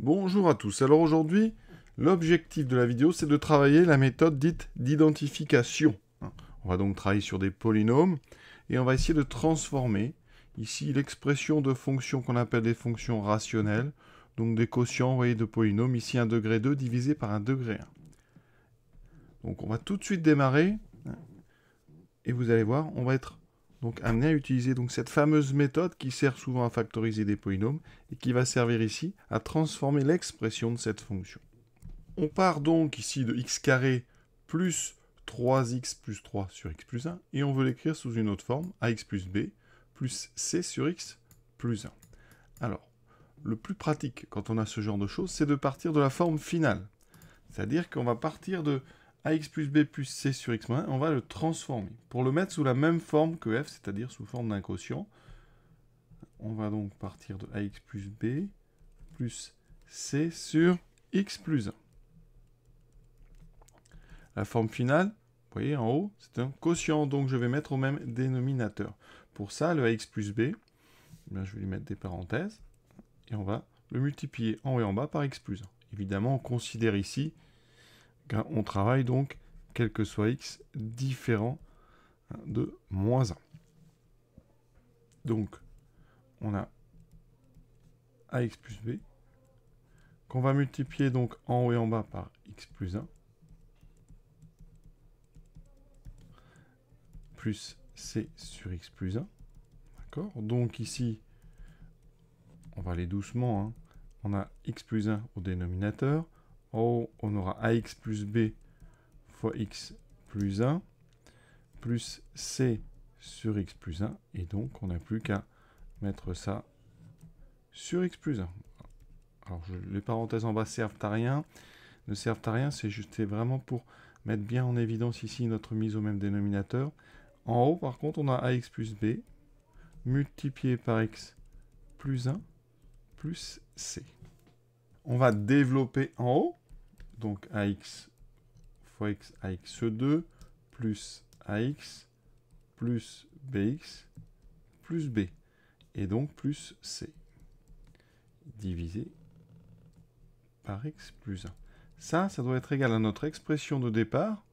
Bonjour à tous, alors aujourd'hui, l'objectif de la vidéo c'est de travailler la méthode dite d'identification. Hein. On va donc travailler sur des polynômes et on va essayer de transformer ici l'expression de fonctions qu'on appelle des fonctions rationnelles, donc des quotients vous voyez, de polynômes, ici un degré 2 divisé par un degré 1. Donc on va tout de suite démarrer hein, et vous allez voir, on va être donc amené à utiliser donc cette fameuse méthode qui sert souvent à factoriser des polynômes et qui va servir ici à transformer l'expression de cette fonction. On part donc ici de x carré plus 3x plus 3 sur x plus 1 et on veut l'écrire sous une autre forme, ax plus b plus c sur x plus 1. Alors, le plus pratique quand on a ce genre de choses, c'est de partir de la forme finale. C'est-à-dire qu'on va partir de ax plus b plus c sur x moins 1, on va le transformer pour le mettre sous la même forme que f, c'est-à-dire sous forme d'un quotient. On va donc partir de ax plus b plus c sur x plus 1. La forme finale, vous voyez en haut, c'est un quotient, donc je vais mettre au même dénominateur. Pour ça, le ax plus b, eh je vais lui mettre des parenthèses, et on va le multiplier en haut et en bas par x plus 1. Évidemment, on considère ici on travaille donc, quel que soit x, différent hein, de moins 1. Donc, on a ax plus b, qu'on va multiplier donc en haut et en bas par x plus 1, plus c sur x plus 1. D'accord Donc ici, on va aller doucement. Hein. On a x plus 1 au dénominateur haut, on aura ax plus b fois x plus 1, plus c sur x plus 1, et donc on n'a plus qu'à mettre ça sur x plus 1. Alors les parenthèses en bas servent à rien, ne servent à rien, c'est juste vraiment pour mettre bien en évidence ici notre mise au même dénominateur. En haut par contre on a ax plus b multiplié par x plus 1 plus c. On va développer en haut. Donc AX fois X AX2 plus AX plus BX plus B. Et donc plus C. Divisé par X plus 1. Ça, ça doit être égal à notre expression de départ,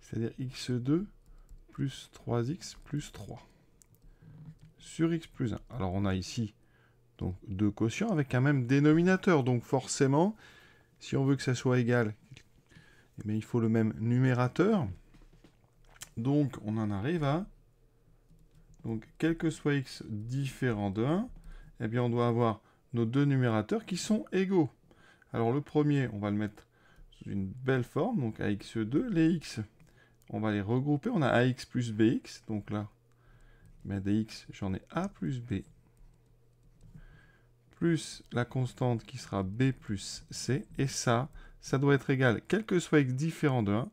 c'est-à-dire X2 plus 3X plus 3 sur X plus 1. Alors on a ici donc deux quotients avec un même dénominateur. Donc forcément, si on veut que ça soit égal, eh il faut le même numérateur. Donc on en arrive à... Donc quel que soit x différent de 1, eh bien on doit avoir nos deux numérateurs qui sont égaux. Alors le premier, on va le mettre sous une belle forme, donc ax2, les x, on va les regrouper, on a ax plus bx, donc là, eh ben dx, j'en ai a plus b plus la constante qui sera b plus c, et ça, ça doit être égal, quel que soit x différent de 1,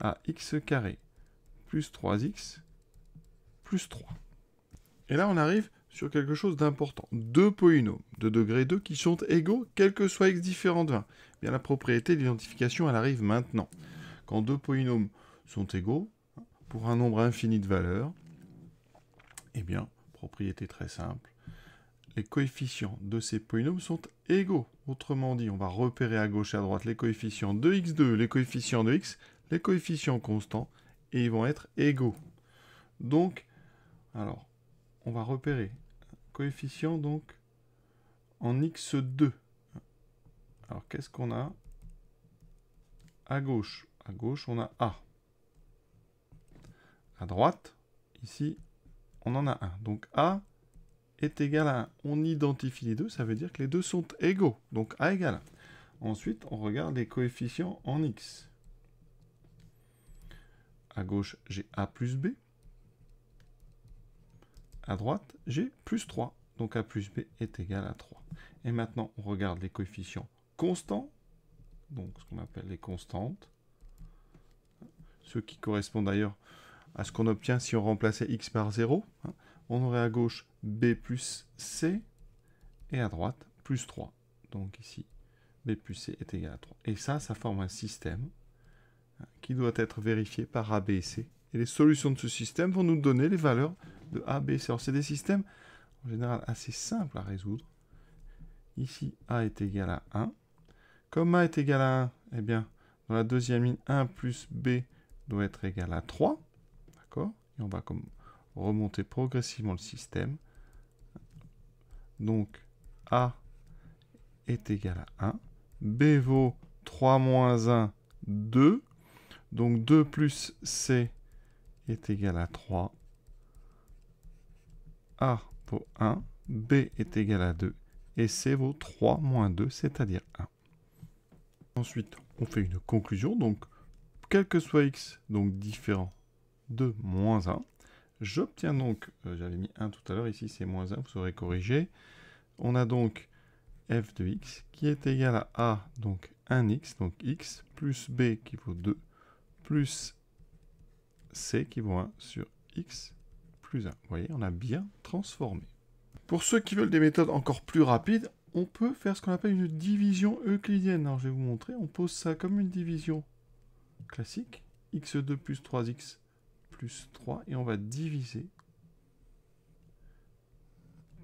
à x carré plus 3x plus 3. Et là, on arrive sur quelque chose d'important. Deux polynômes de degré 2 qui sont égaux, quel que soit x différent de 1. Eh bien, la propriété d'identification elle arrive maintenant. Quand deux polynômes sont égaux, hein, pour un nombre infini de valeurs, eh bien, propriété très simple, les coefficients de ces polynômes sont égaux. Autrement dit, on va repérer à gauche et à droite les coefficients de x2, les coefficients de x, les coefficients constants, et ils vont être égaux. Donc, alors, on va repérer coefficient donc en x2. Alors, qu'est-ce qu'on a À gauche, à gauche, on a a. À droite, ici, on en a un. Donc a, est égal à 1. On identifie les deux, ça veut dire que les deux sont égaux, donc A égale 1. Ensuite, on regarde les coefficients en X. À gauche, j'ai A plus B. À droite, j'ai plus 3. Donc A plus B est égal à 3. Et maintenant, on regarde les coefficients constants, donc ce qu'on appelle les constantes, ce qui correspond d'ailleurs à ce qu'on obtient si on remplaçait x par 0. Hein. On aurait à gauche B plus C, et à droite, plus 3. Donc ici, B plus C est égal à 3. Et ça, ça forme un système hein, qui doit être vérifié par A, B et C. Et les solutions de ce système vont nous donner les valeurs de A, B et C. Alors c'est des systèmes en général assez simples à résoudre. Ici, A est égal à 1. Comme A est égal à 1, eh bien, dans la deuxième ligne, 1 plus B doit être égal à 3. D'accord Et on va comme remonter progressivement le système donc A est égal à 1. B vaut 3 moins 1, 2. Donc 2 plus C est égal à 3. A vaut 1, B est égal à 2 et C vaut 3 moins 2, c'est-à-dire 1. Ensuite, on fait une conclusion. Donc, quel que soit x, donc différent de moins 1, J'obtiens donc, euh, j'avais mis 1 tout à l'heure, ici c'est moins 1, vous saurez corrigé. On a donc f de x qui est égal à a, donc 1x, donc x, plus b qui vaut 2, plus c qui vaut 1 sur x plus 1. Vous voyez, on a bien transformé. Pour ceux qui veulent des méthodes encore plus rapides, on peut faire ce qu'on appelle une division euclidienne. Alors je vais vous montrer, on pose ça comme une division classique, x2 plus 3x plus 3 et on va diviser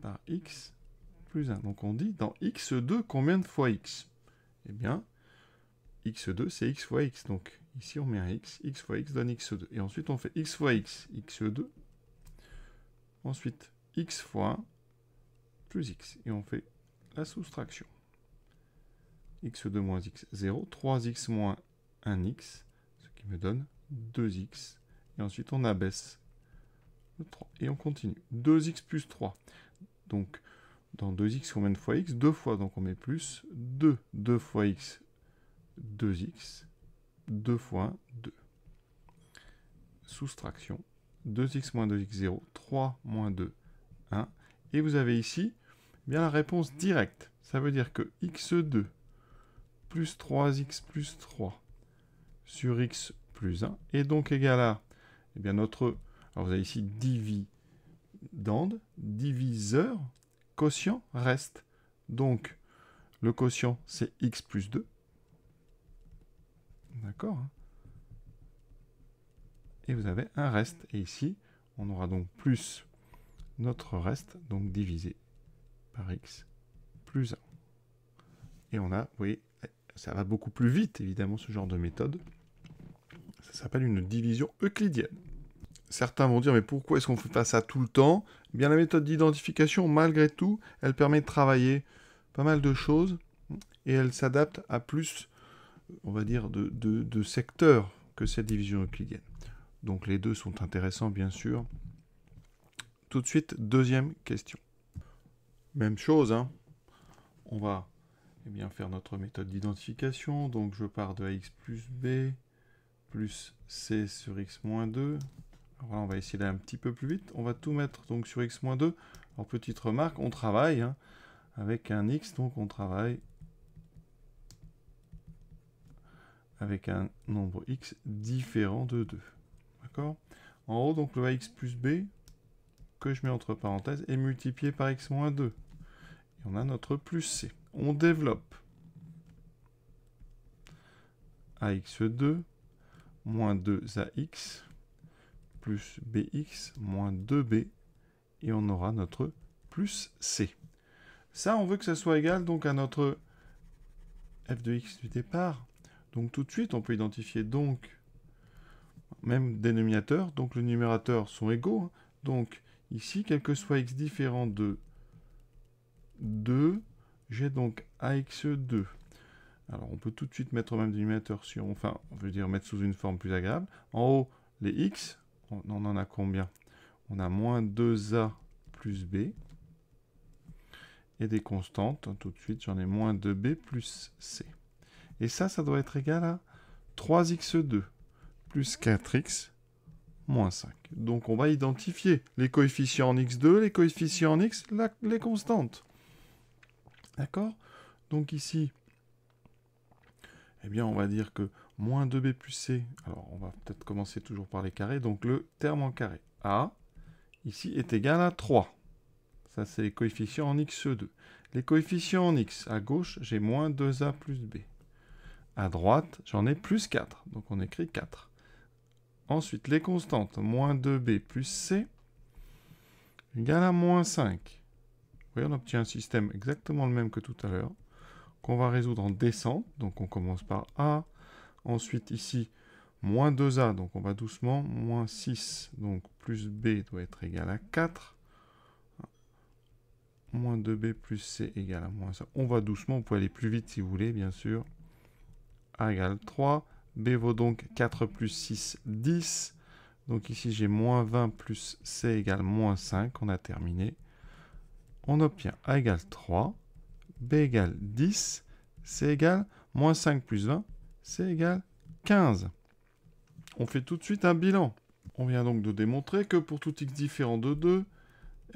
par x plus 1. Donc on dit dans x2 combien de fois x Eh bien, x2 c'est x fois x. Donc ici on met un x, x fois x donne x2. Et ensuite on fait x fois x, x2. Ensuite x fois plus x. Et on fait la soustraction. x2 moins x, 0. 3x moins 1x, ce qui me donne 2x et ensuite, on abaisse. le 3. Et on continue. 2x plus 3. Donc, dans 2x, combien de fois x 2 fois, donc on met plus 2. 2 fois x, 2x. 2 fois 1, 2. Soustraction. 2x moins 2x, 0. 3 moins 2, 1. Et vous avez ici eh bien la réponse directe. Ça veut dire que x2 plus 3x plus 3 sur x plus 1 est donc égal à eh bien notre, alors vous avez ici dividende, diviseur, quotient reste. Donc le quotient c'est x plus 2. D'accord hein. Et vous avez un reste. Et ici, on aura donc plus notre reste, donc divisé par x plus 1. Et on a, vous voyez, ça va beaucoup plus vite, évidemment, ce genre de méthode. Ça s'appelle une division euclidienne. Certains vont dire, mais pourquoi est-ce qu'on fait pas ça tout le temps eh bien, la méthode d'identification, malgré tout, elle permet de travailler pas mal de choses et elle s'adapte à plus, on va dire, de, secteurs que cette division euclidienne. Donc les deux sont intéressants, bien sûr. Tout de suite, deuxième question. Même chose, hein. on va eh bien, faire notre méthode d'identification. Donc je pars de ax plus b plus c sur x moins 2 on va essayer d'aller un petit peu plus vite. On va tout mettre donc sur x-2. Alors, petite remarque, on travaille hein. avec un x, donc on travaille avec un nombre x différent de 2. D'accord En haut, donc le ax plus b, que je mets entre parenthèses, est multiplié par x-2. Et on a notre plus c. On développe ax2 moins 2ax plus bx moins 2b, et on aura notre plus c. Ça, on veut que ça soit égal donc à notre f de x du départ. Donc tout de suite, on peut identifier donc même dénominateur, donc le numérateur sont égaux. Hein. Donc ici, quel que soit x différent de 2, j'ai donc ax 2 Alors on peut tout de suite mettre au même dénominateur sur... enfin, on veut dire mettre sous une forme plus agréable. En haut, les x, on, en a combien On a moins 2a plus b. Et des constantes, tout de suite, j'en ai moins 2b plus c. Et ça, ça doit être égal à 3x2 plus 4x moins 5. Donc on va identifier les coefficients en x2, les coefficients en x, les constantes. D'accord Donc ici, eh bien on va dire que moins 2b plus c. Alors, on va peut-être commencer toujours par les carrés. Donc, le terme en carré a, ici, est égal à 3. Ça, c'est les coefficients en x2. Les coefficients en x, à gauche, j'ai moins 2a plus b. À droite, j'en ai plus 4. Donc, on écrit 4. Ensuite, les constantes, moins 2b plus c, Égal à moins 5. voyez, on obtient un système exactement le même que tout à l'heure, qu'on va résoudre en descente. Donc, on commence par a, Ensuite, ici, moins 2a, donc on va doucement, moins 6, donc plus b doit être égal à 4. Moins 2b plus c égale à moins ça. On va doucement, on peut aller plus vite si vous voulez, bien sûr. a égale 3. b vaut donc 4 plus 6, 10. Donc ici, j'ai moins 20 plus c égale moins 5. On a terminé. On obtient a égale 3, b égale 10, c égale moins 5 plus 20 c'est égal 15. On fait tout de suite un bilan. On vient donc de démontrer que pour tout x différent de 2,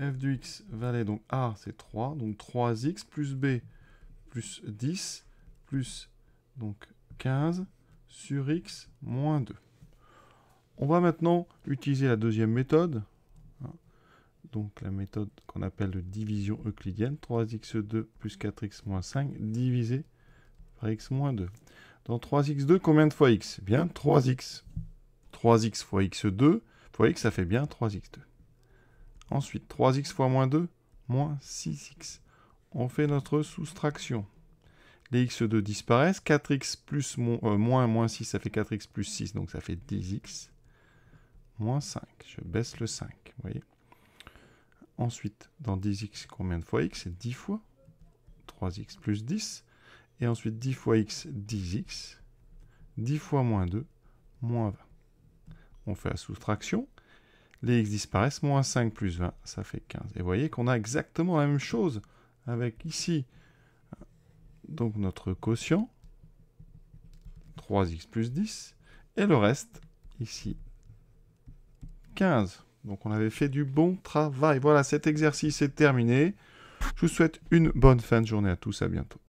f du x valait donc a, c'est 3, donc 3x plus b plus 10 plus donc 15 sur x moins 2. On va maintenant utiliser la deuxième méthode, hein. donc la méthode qu'on appelle de division euclidienne, 3x2 plus 4x moins 5 divisé par x moins 2. Dans 3x2, combien de fois x Bien 3x. 3x fois x2 fois x, ça fait bien 3x2. Ensuite, 3x fois moins 2, moins 6x. On fait notre soustraction. Les x2 disparaissent. 4x plus euh, moins, 6, ça fait 4x plus 6, donc ça fait 10x. Moins 5. Je baisse le 5, vous voyez. Ensuite, dans 10x, combien de fois x C'est 10 fois. 3x plus 10. Et ensuite 10 fois x, 10x. 10 fois moins 2, moins 20. On fait la soustraction. Les x disparaissent, moins 5 plus 20, ça fait 15. Et vous voyez qu'on a exactement la même chose avec ici. Donc notre quotient, 3x plus 10, et le reste, ici, 15. Donc on avait fait du bon travail. Voilà, cet exercice est terminé. Je vous souhaite une bonne fin de journée à tous, à bientôt.